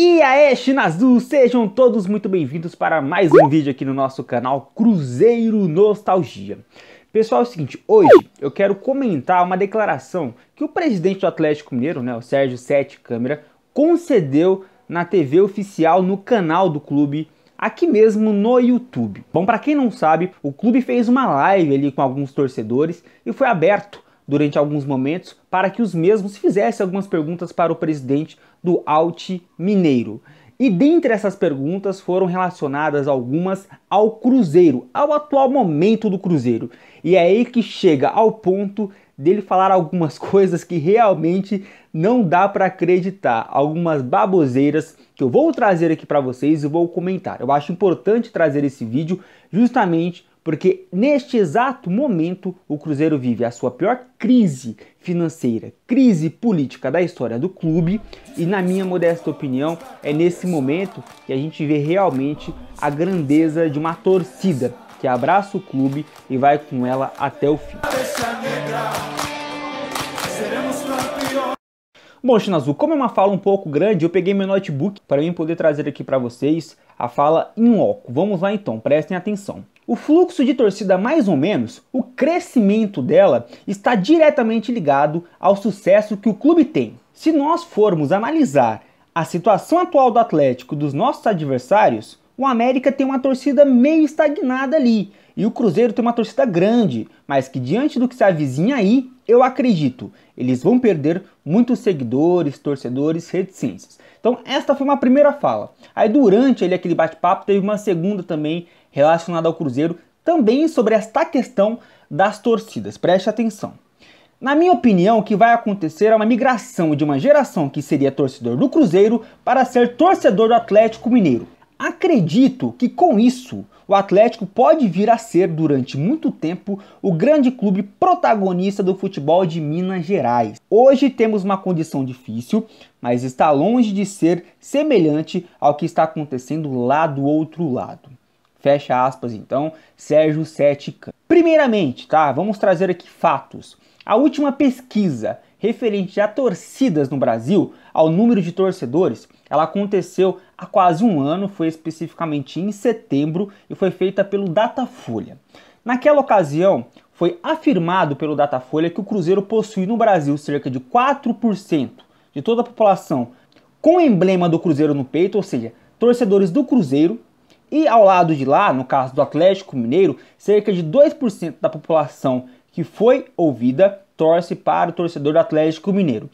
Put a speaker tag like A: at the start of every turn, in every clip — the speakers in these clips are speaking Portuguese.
A: E aí, China sejam todos muito bem-vindos para mais um vídeo aqui no nosso canal Cruzeiro Nostalgia. Pessoal, é o seguinte, hoje eu quero comentar uma declaração que o presidente do Atlético Mineiro, né, o Sérgio Sete Câmara, concedeu na TV oficial no canal do clube aqui mesmo no YouTube. Bom, para quem não sabe, o clube fez uma live ali com alguns torcedores e foi aberto durante alguns momentos para que os mesmos fizessem algumas perguntas para o presidente do Alt Mineiro. E dentre essas perguntas foram relacionadas algumas ao Cruzeiro, ao atual momento do Cruzeiro. E é aí que chega ao ponto dele falar algumas coisas que realmente não dá para acreditar, algumas baboseiras que eu vou trazer aqui para vocês e vou comentar. Eu acho importante trazer esse vídeo justamente porque neste exato momento o Cruzeiro vive a sua pior crise financeira, crise política da história do clube, e na minha modesta opinião, é nesse momento que a gente vê realmente a grandeza de uma torcida que abraça o clube e vai com ela até o fim. Bom, Shinazul, como é uma fala um pouco grande, eu peguei meu notebook para mim poder trazer aqui para vocês a fala em loco. Vamos lá então, prestem atenção. O fluxo de torcida, mais ou menos, o crescimento dela está diretamente ligado ao sucesso que o clube tem. Se nós formos analisar a situação atual do Atlético dos nossos adversários, o América tem uma torcida meio estagnada ali e o Cruzeiro tem uma torcida grande, mas que diante do que se avizinha aí, eu acredito, eles vão perder muitos seguidores, torcedores, reticências. Então, esta foi uma primeira fala. Aí, durante ele, aquele bate-papo, teve uma segunda também relacionada ao Cruzeiro, também sobre esta questão das torcidas. Preste atenção. Na minha opinião, o que vai acontecer é uma migração de uma geração que seria torcedor do Cruzeiro para ser torcedor do Atlético Mineiro. Acredito que com isso o Atlético pode vir a ser, durante muito tempo, o grande clube protagonista do futebol de Minas Gerais. Hoje temos uma condição difícil, mas está longe de ser semelhante ao que está acontecendo lá do outro lado. Fecha aspas então, Sérgio Sética. Primeiramente, tá? Vamos trazer aqui fatos. A última pesquisa referente a torcidas no Brasil, ao número de torcedores, ela aconteceu há quase um ano, foi especificamente em setembro, e foi feita pelo Datafolha. Naquela ocasião, foi afirmado pelo Datafolha que o Cruzeiro possui no Brasil cerca de 4% de toda a população com o emblema do Cruzeiro no peito, ou seja, torcedores do Cruzeiro, e ao lado de lá, no caso do Atlético Mineiro, cerca de 2% da população que foi ouvida torce para o torcedor do Atlético Mineiro.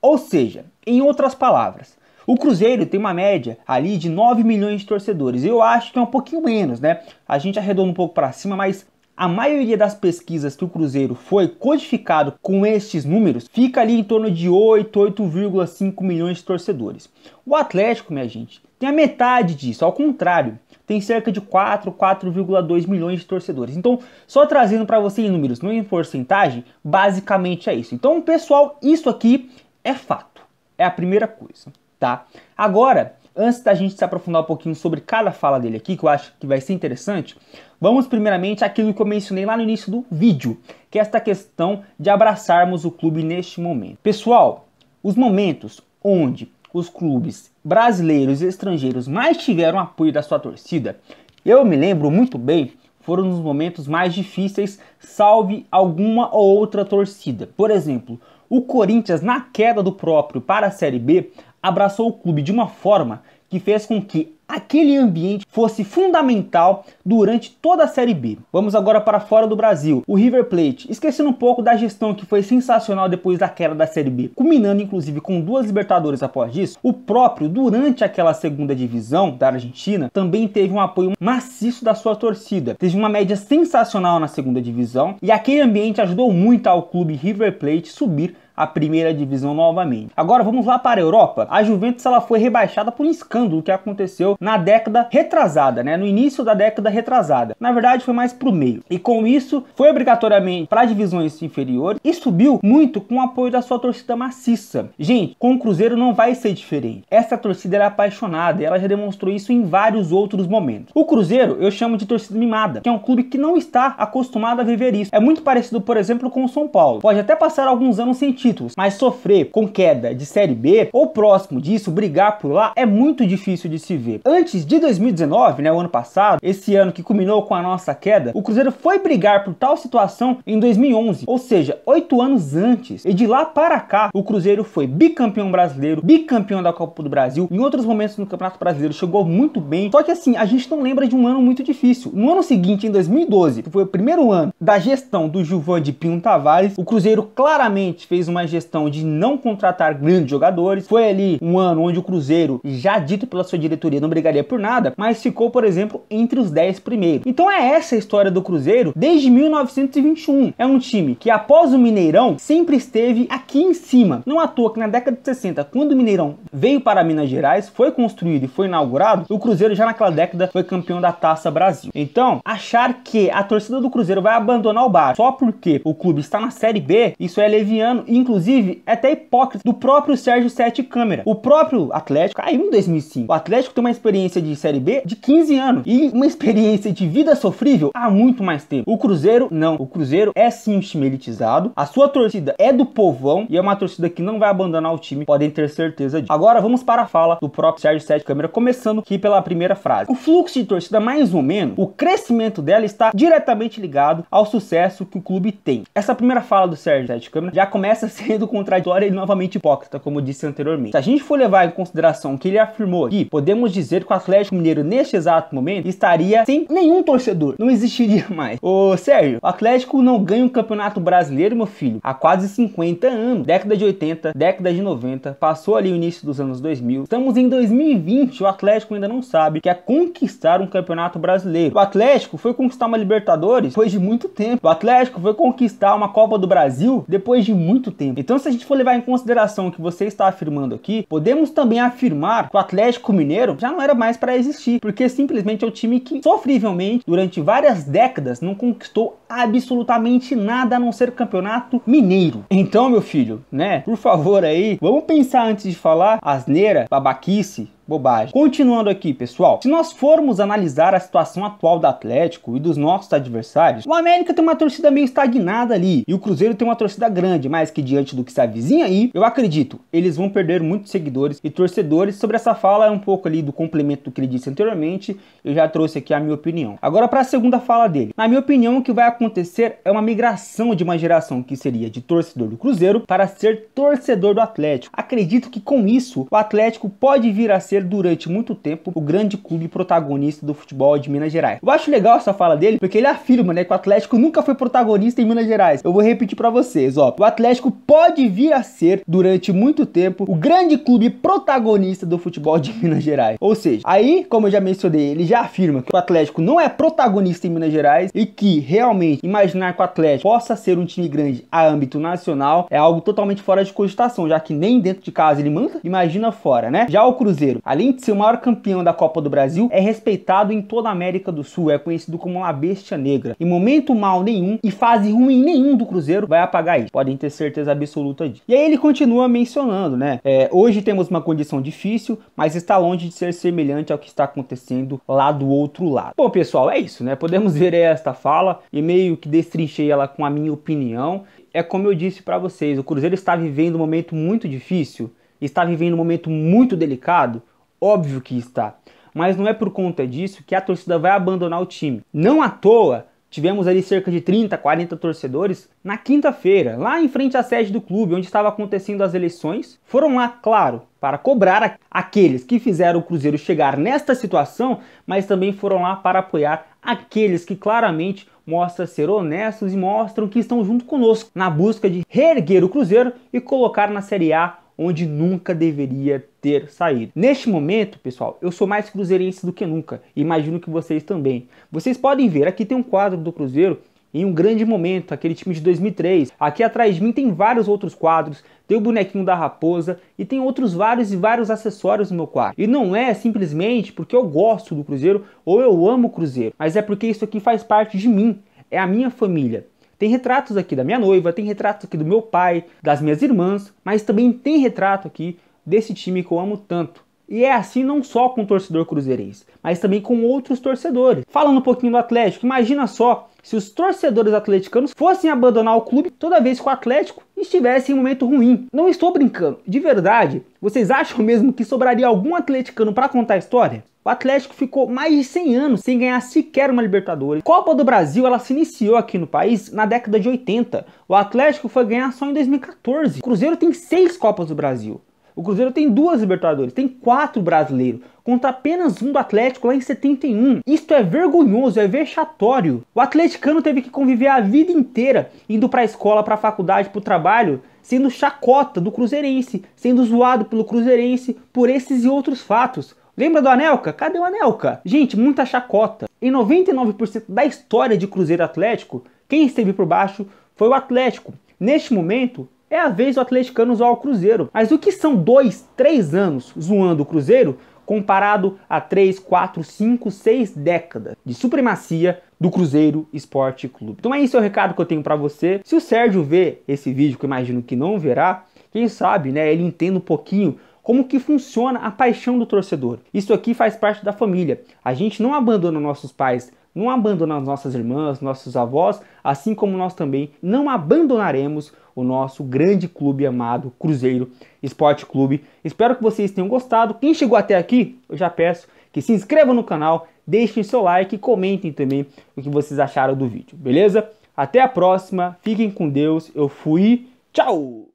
A: Ou seja, em outras palavras, o Cruzeiro tem uma média ali de 9 milhões de torcedores. Eu acho que é um pouquinho menos, né? A gente arredonda um pouco para cima, mas a maioria das pesquisas que o Cruzeiro foi codificado com estes números fica ali em torno de 8, 8,5 milhões de torcedores. O Atlético, minha gente, tem a metade disso, ao contrário, tem cerca de 4, 4,2 milhões de torcedores. Então, só trazendo para você em números, não em porcentagem, basicamente é isso. Então, pessoal, isso aqui é fato. É a primeira coisa tá? Agora, antes da gente se aprofundar um pouquinho sobre cada fala dele aqui, que eu acho que vai ser interessante, vamos primeiramente aquilo que eu mencionei lá no início do vídeo, que é esta questão de abraçarmos o clube neste momento. Pessoal, os momentos onde os clubes brasileiros e estrangeiros mais tiveram apoio da sua torcida, eu me lembro muito bem, foram nos momentos mais difíceis, salve alguma ou outra torcida. Por exemplo, o Corinthians na queda do próprio para a Série B abraçou o clube de uma forma que fez com que aquele ambiente fosse fundamental durante toda a Série B. Vamos agora para fora do Brasil. O River Plate, esquecendo um pouco da gestão que foi sensacional depois da queda da Série B, culminando inclusive com duas Libertadores após isso, o próprio, durante aquela segunda divisão da Argentina, também teve um apoio maciço da sua torcida. Teve uma média sensacional na segunda divisão e aquele ambiente ajudou muito ao clube River Plate subir a primeira divisão novamente. Agora vamos lá para a Europa. A Juventus ela foi rebaixada por um escândalo que aconteceu na década retrasada, né? No início da década retrasada. Na verdade, foi mais pro meio. E com isso, foi obrigatoriamente para divisões inferiores e subiu muito com o apoio da sua torcida maciça. Gente, com o Cruzeiro não vai ser diferente. Essa torcida era é apaixonada e ela já demonstrou isso em vários outros momentos. O Cruzeiro eu chamo de torcida mimada, que é um clube que não está acostumado a viver isso. É muito parecido, por exemplo, com o São Paulo. Pode até passar alguns anos sem títulos, mas sofrer com queda de Série B ou próximo disso, brigar por lá, é muito difícil de se ver. Antes de 2019, né, o ano passado, esse ano que culminou com a nossa queda, o Cruzeiro foi brigar por tal situação em 2011, ou seja, oito anos antes. E de lá para cá, o Cruzeiro foi bicampeão brasileiro, bicampeão da Copa do Brasil, em outros momentos no Campeonato Brasileiro chegou muito bem, só que assim, a gente não lembra de um ano muito difícil. No ano seguinte, em 2012, que foi o primeiro ano da gestão do Gilvan de Pinho Tavares, o Cruzeiro claramente fez uma uma gestão de não contratar grandes jogadores. Foi ali um ano onde o Cruzeiro, já dito pela sua diretoria, não brigaria por nada, mas ficou, por exemplo, entre os 10 primeiros. Então é essa a história do Cruzeiro desde 1921. É um time que após o Mineirão sempre esteve aqui em cima. Não à toa que na década de 60, quando o Mineirão veio para Minas Gerais, foi construído e foi inaugurado, o Cruzeiro já naquela década foi campeão da Taça Brasil. Então, achar que a torcida do Cruzeiro vai abandonar o bar só porque o clube está na Série B, isso é leviano e inclusive é até hipócrita do próprio Sérgio Sete Câmara. O próprio Atlético caiu em 2005. O Atlético tem uma experiência de Série B de 15 anos e uma experiência de vida sofrível há muito mais tempo. O Cruzeiro não. O Cruzeiro é sim um time elitizado. A sua torcida é do povão e é uma torcida que não vai abandonar o time, podem ter certeza disso. Agora vamos para a fala do próprio Sérgio Sete Câmara, começando aqui pela primeira frase. O fluxo de torcida, mais ou menos, o crescimento dela está diretamente ligado ao sucesso que o clube tem. Essa primeira fala do Sérgio Sete Câmara já começa sendo contraditória e novamente hipócrita, como disse anteriormente. Se a gente for levar em consideração que ele afirmou que podemos dizer que o Atlético Mineiro, neste exato momento, estaria sem nenhum torcedor, não existiria mais. Ô Sérgio, o Atlético não ganha um campeonato brasileiro, meu filho, há quase 50 anos. Década de 80, década de 90, passou ali o início dos anos 2000. Estamos em 2020, o Atlético ainda não sabe que é conquistar um campeonato brasileiro. O Atlético foi conquistar uma Libertadores depois de muito tempo. O Atlético foi conquistar uma Copa do Brasil depois de muito tempo tempo. Então, se a gente for levar em consideração o que você está afirmando aqui, podemos também afirmar que o Atlético Mineiro já não era mais para existir, porque simplesmente é o time que sofrivelmente durante várias décadas não conquistou absolutamente nada a não ser campeonato mineiro. Então, meu filho, né? Por favor aí, vamos pensar antes de falar asneira, babaquice, bobagem. Continuando aqui, pessoal, se nós formos analisar a situação atual do Atlético e dos nossos adversários, o América tem uma torcida meio estagnada ali e o Cruzeiro tem uma torcida grande, mas que diante do que se avizinha aí, eu acredito, eles vão perder muitos seguidores e torcedores. Sobre essa fala é um pouco ali do complemento do que ele disse anteriormente, eu já trouxe aqui a minha opinião. Agora para a segunda fala dele. Na minha opinião, o que vai acontecer é uma migração de uma geração que seria de torcedor do Cruzeiro para ser torcedor do Atlético. Acredito que com isso o Atlético pode vir a ser ser durante muito tempo o grande clube protagonista do futebol de Minas Gerais. Eu acho legal essa fala dele porque ele afirma, né, que o Atlético nunca foi protagonista em Minas Gerais. Eu vou repetir para vocês, ó. O Atlético pode vir a ser durante muito tempo o grande clube protagonista do futebol de Minas Gerais. Ou seja, aí, como eu já mencionei, ele já afirma que o Atlético não é protagonista em Minas Gerais e que realmente imaginar que o Atlético possa ser um time grande a âmbito nacional é algo totalmente fora de cogitação, já que nem dentro de casa ele manda, imagina fora, né? Já o Cruzeiro Além de ser o maior campeão da Copa do Brasil, é respeitado em toda a América do Sul, é conhecido como uma Bestia Negra. Em momento mal nenhum e fase ruim nenhum do Cruzeiro vai apagar isso. Podem ter certeza absoluta disso. E aí ele continua mencionando, né? É, hoje temos uma condição difícil, mas está longe de ser semelhante ao que está acontecendo lá do outro lado. Bom, pessoal, é isso, né? Podemos ver esta fala e meio que destrinchei ela com a minha opinião. É como eu disse para vocês, o Cruzeiro está vivendo um momento muito difícil, está vivendo um momento muito delicado. Óbvio que está. Mas não é por conta disso que a torcida vai abandonar o time. Não à toa, tivemos ali cerca de 30, 40 torcedores na quinta-feira, lá em frente à sede do clube, onde estava acontecendo as eleições. Foram lá, claro, para cobrar aqueles que fizeram o Cruzeiro chegar nesta situação, mas também foram lá para apoiar aqueles que claramente mostram ser honestos e mostram que estão junto conosco na busca de reerguer o Cruzeiro e colocar na Série A onde nunca deveria ter saído. Neste momento, pessoal, eu sou mais cruzeirense do que nunca. Imagino que vocês também. Vocês podem ver, aqui tem um quadro do Cruzeiro em um grande momento, aquele time de 2003. Aqui atrás de mim tem vários outros quadros, tem o bonequinho da raposa e tem outros vários e vários acessórios no meu quarto. E não é simplesmente porque eu gosto do Cruzeiro ou eu amo o Cruzeiro, mas é porque isso aqui faz parte de mim, é a minha família. Tem retratos aqui da minha noiva, tem retratos aqui do meu pai, das minhas irmãs, mas também tem retrato aqui desse time que eu amo tanto. E é assim não só com o torcedor cruzeirense, mas também com outros torcedores. Falando um pouquinho do Atlético, imagina só se os torcedores atleticanos fossem abandonar o clube toda vez que o Atlético estivesse em um momento ruim. Não estou brincando, de verdade, vocês acham mesmo que sobraria algum atleticano para contar a história? O Atlético ficou mais de 100 anos sem ganhar sequer uma Libertadores. Copa do Brasil ela se iniciou aqui no país na década de 80. O Atlético foi ganhar só em 2014. O Cruzeiro tem seis Copas do Brasil. O Cruzeiro tem duas Libertadores, tem quatro brasileiros, contra apenas um do Atlético lá em 71. Isto é vergonhoso, é vexatório. O atleticano teve que conviver a vida inteira indo para a escola, para a faculdade, para o trabalho, sendo chacota do cruzeirense, sendo zoado pelo cruzeirense por esses e outros fatos. Lembra do Anelka? Cadê o Anelka? Gente, muita chacota. Em 99% da história de Cruzeiro Atlético, quem esteve por baixo foi o Atlético. Neste momento, é a vez do atleticano zoar o Cruzeiro. Mas o que são dois, três anos zoando o Cruzeiro comparado a três, quatro, cinco, seis décadas de supremacia do Cruzeiro Esporte Clube. Então é isso o recado que eu tenho para você. Se o Sérgio vê esse vídeo, que eu imagino que não verá, quem sabe, né, ele entenda um pouquinho como que funciona a paixão do torcedor. Isso aqui faz parte da família. A gente não abandona nossos pais, não abandona as nossas irmãs, nossos avós, assim como nós também não abandonaremos o nosso grande clube amado Cruzeiro Esporte Clube. Espero que vocês tenham gostado. Quem chegou até aqui, eu já peço que se inscreva no canal, deixem seu like e comentem também o que vocês acharam do vídeo, beleza? Até a próxima, fiquem com Deus, eu fui, tchau!